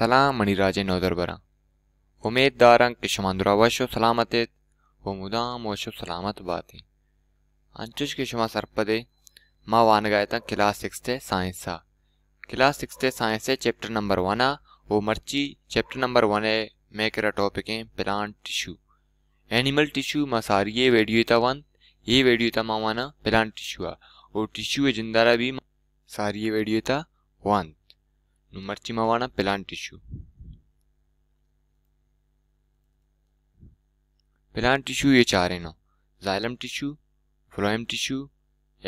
سلام منی راج نوزر برا दारं कि शुमांदुरा वश सलामत वो मुदाम वश सलामत बाती अंचुश के शुमा सरपदे माँ वान गए था क्लास सिक्स थे साइंस सा क्लास सिक्स थे साइंस से चैप्टर नंबर वन आ वो मर्ची चैप्टर नंबर वन है मैं करा टॉपिक है प्लांट टिश्यू एनिमल टिश्यू माँ सारी ये वीडियो था वन ये वेडियो था माँ वाना प्लांट टिश्यू आ टिश्यू भी सारी ये था वन नु मर्ची vana plant tissue plant tissue ये चार हैं ना xylem tissue phloem tissue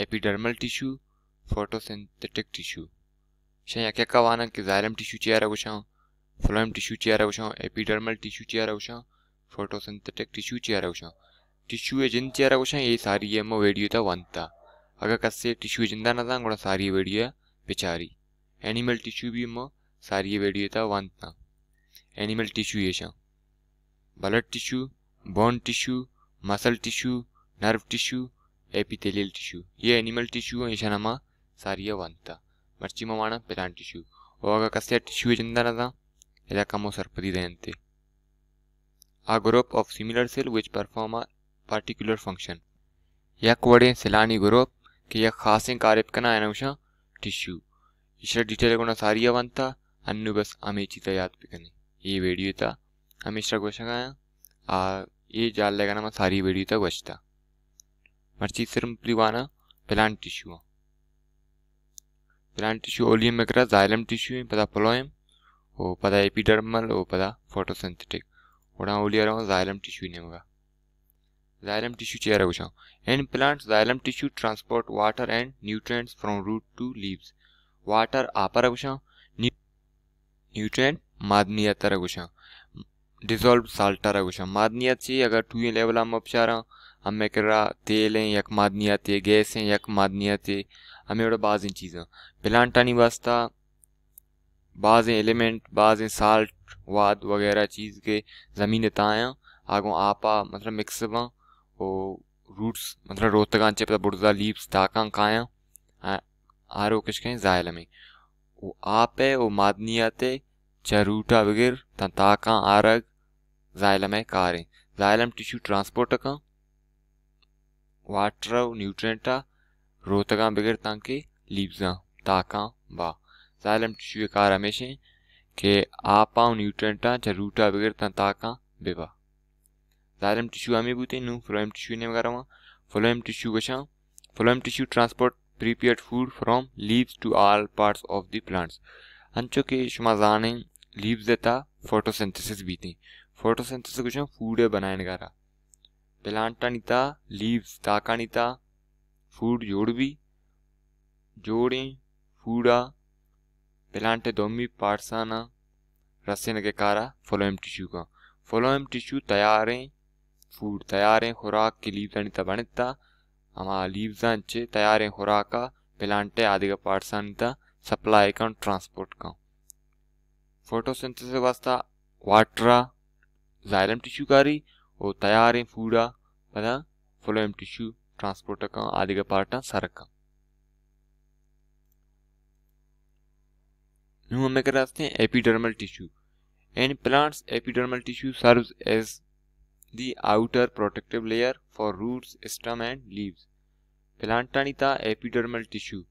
epidermal tissue photosynthetic tissue शायद या क्या कहवाना कि जाइलम टिश्यू चेयर है कुछ फ्लोएम टिश्यू चेयर है कुछ एपिडर्मल टिश्यू चेयर है कुछ फोटोसिंथेटिक टिश्यू चेयर है कुछ टिश्यू ये जिन चेयर है कुछ ये सारी ये वीडियो था वन था अगर कस टिश्यू जिंदा ना था सारी वीडियो बेचारी ඇනිමල් ටිෂුබීම සරියවැඩියතා වන්තනා animal tissue animal tissue tissue blood tissue bone tissue muscle tissue nerve tissue epithelial tissue ये एनिमल टिश्यू ऐसा नामा सारिया वंता मर्ची माना प्लांट टिश्यू और अगर कस्य टिश्यू चंदा था यदा कमो सर्पदी दयनते a group of similar cell which perform a particular function यक वड़े सिलानी ग्रुप के यक खासें कार्य करना एनोशा टिश्यू डिटेल को ना सारी अन्य बस याद ఇష సారియవంతా అన్నుబస్ ఆమె చిత యాత్పికని ఈ వేడియుత ఆమె ఇష్ట గోషగాయ ఆ ఈ జాల్లేగా నమ సారీ था గోషత మర్చి सिर्फ ప్రివానా प्लांट टिश्यू प्लांट टिश्यू ओलियम में करा जाइलम टिश्यू है पता पलोयम ओ पता एपिडर्मल ओ पता फोटोसिंथेटिक उड़ा ओलिया रहा जाइलम टिश्यू नहीं होगा जाइलम टिश्यू चेयर कुछ in plants xylem tissue transport water and nutrients from root to leaves water aparagusa, nutrient madniya taragusa, dissolved salt taragusa. Madniya चाहिए अगर टू लेवल हम उपचारा हमें करा तेल हैं यक मादनियात गैस हैं यक मादनियात हमें वोड़ा बाज इन चीज़ें प्लांट आनी वास्ता बाज एलिमेंट बाज साल्ट वाद वगैरह चीज़ के ज़मीन ताया आगो आपा मतलब मिक्स बा और रूट्स मतलब रोतगा पता बुर्जा लीव्स ताका काया किश कहीं árokeskein zailami. U ape u madniyate charuta bigir tantaka arag zailame kare. Tissue transport का वाटर न्यूट्रेंटा रोतगा बगैर तंके लीव्सा ताका बा जालम टिश्यू कार हमेशे के आपा न्यूट्रेंटा जरूटा बगैर ता ताका बेबा जालम टिश्यू हमें बूते नू फ्लोएम टिश्यू ने वगैरह वहाँ फ्लोएम टिश्यू गशा phloem tissue transport prepared food from leaves to all parts of the plants. आंचो के शुमाजाने लीव्स देता फोटोसिंथेसिस भी थी फोटोसिंथेसिस कुछ फूड बनाने का रहा प्लांटा नहीं था लीव्स ताका नहीं था फूड जोड़ भी जोड़ें फूडा प्लांटे दोमी पार्साना रसन के कारा फोलोएम टिश्यू का फोलोएम टिश्यू तैयार हैं फूड तैयार हैं खुराक के लीव्स नहीं था बने था ama alivzanche tayare horaka pelante adiga parsanita supply kan transport kan photosynthesis vasta वाटरा जाइलम टिश्यू कारी और तयारें फूडा पदा फ्लोएम टिश्यू ట్రాన్స్పోర్టకం అధిక పాట సరకం न्यू हमें कराते हैं epidermal tissue in plants epidermal tissue serves as the outer protective layer for roots stem and leaves Phyllanthranita epidermal tissue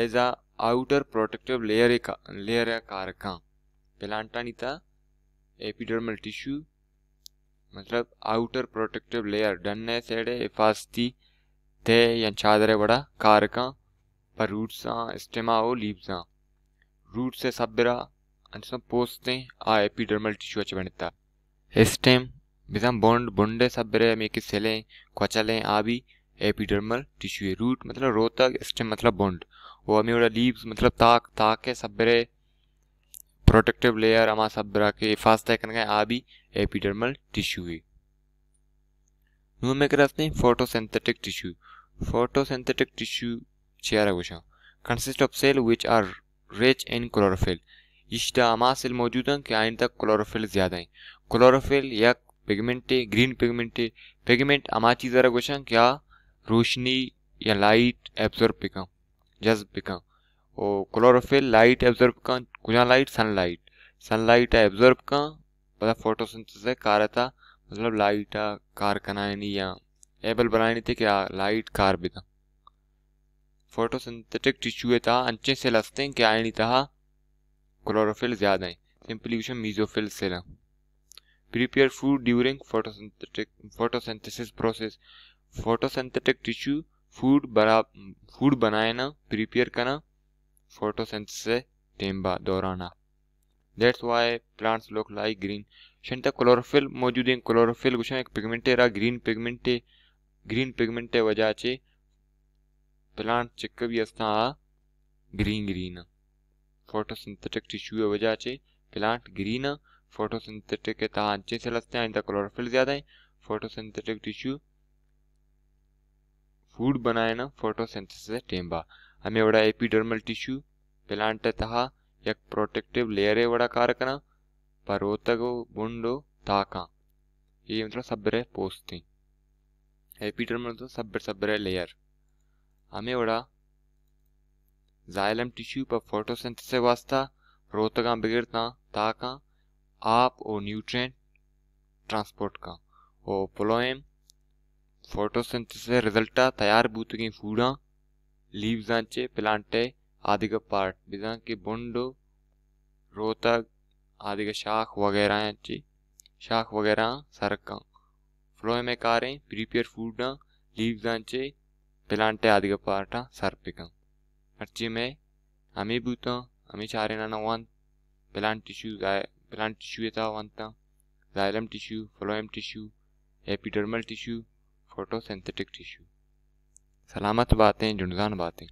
as a outer protective layer layer मतलब कारका Phyllanthranita एपिडर्मल टिश्यू मतलब outer protective layer डन्ने सेड़े हिफाजती थे या चादरें बड़ा कारक पर रूट्स स्टेमा और लीव्स रूट से सब्बरा पोसते आ एपिडर्मल टिश्यू अच बनता स्टेम मिजाम बॉन्ड बॉन्डे सब्र में कि सेलें क्वचलें आबी एपिडर्मल टिश्यू है रूट मतलब रोतक स्टेम मतलब बॉन्ड वो हमें लीव्स मतलब ताक ताक है सब्र प्रोटेक्टिव लेयर अमा सब्र के फास्ट हिफाजत करने आबी एपिडर्मल टिश्यू है नू में करते हैं फोटोसिंथेटिक टिश्यू फोटोसिंथेटिक टिश्यू चेयर गोशा consist of cell which are rich in chlorophyll इश्ता अमा सेल मौजूद हैं कि आइन तक क्लोरोफिल ज़्यादा हैं क्लोरोफिल या पिगमेंटे ग्रीन पिगमेंटे पिगमेंट आमाची जरा क्वेश्चन क्या रोशनी या लाइट एब्जॉर्ब पिका जज पिका और क्लोरोफिल लाइट एब्जॉर्ब का कुछ लाइट सनलाइट सनलाइट एब्जॉर्ब का पता फोटोसिंथेसिस है कार था मतलब लाइट कार कनाए नहीं या एबल बनाए नहीं थे क्या लाइट कार भी था फोटोसिंथेटिक टिश्यू था अंचे से लसते क्या नहीं था क्लोरोफिल ज़्यादा है सिंपली क्वेश्चन मीजोफिल सेला prepare food during photosynthetic photosynthesis process photosynthetic tissue food बना फूड बनाना प्रिपेयर करना फोटोसेंसिस टाइम दौराना that's why plants look like green शंता क्लोरोफिल मौजूद हैं क्लोरोफिल कुछ एक पिगमेंटेरा ग्रीन पिगमेंटे ग्रीन पिगमेंटे वजह से प्लांट चिक भी असा ग्रीन ग्रीन फोटोसिंथेटिक टिश्यू वजह से प्लांट ग्रीन फोटोसिंथेटिक के तहत जैसे लगते हैं आइंदा क्लोरोफिल ज़्यादा है फोटोसिंथेटिक टिश्यू फूड बनाए ना फोटोसिंथेसिस टेम्बा हमें वड़ा एपिडर्मल टिश्यू प्लांट तहा एक प्रोटेक्टिव लेयर है वड़ा कारकना परोतक बुंडो ताका ये मतलब पोस्ट थी एपिडर्मल तो सब्र सब्र लेयर हमें वड़ा जाइलम टिश्यू पर फोटोसिंथेसिस वास्ता रोतगा बिगड़ता ताका आप और न्यूट्रेंट ट्रांसपोर्ट का और पोलोएम फोटोसिंथेसिस रिजल्ट तैयार बूत की फूड़ा लीव जांचे प्लांटे आदि का पार्ट बिजा के बुंड रोहतक आदि का शाख वगैरह ची शाख वगैरह सरका फ्लोए में कारें प्रीपेयर फूडा लीव जांचे प्लांटे आदि का पार्ट हाँ, सरपिका अर्ची में हमें बूता हमें चारे नाना वन प्लांट टिश्यूज आए प्लांट टिश्यू यथा वंता xylem tissue phloem tissue epidermal tissue photosynthetic tissue सलामत बातें जुनजान बातें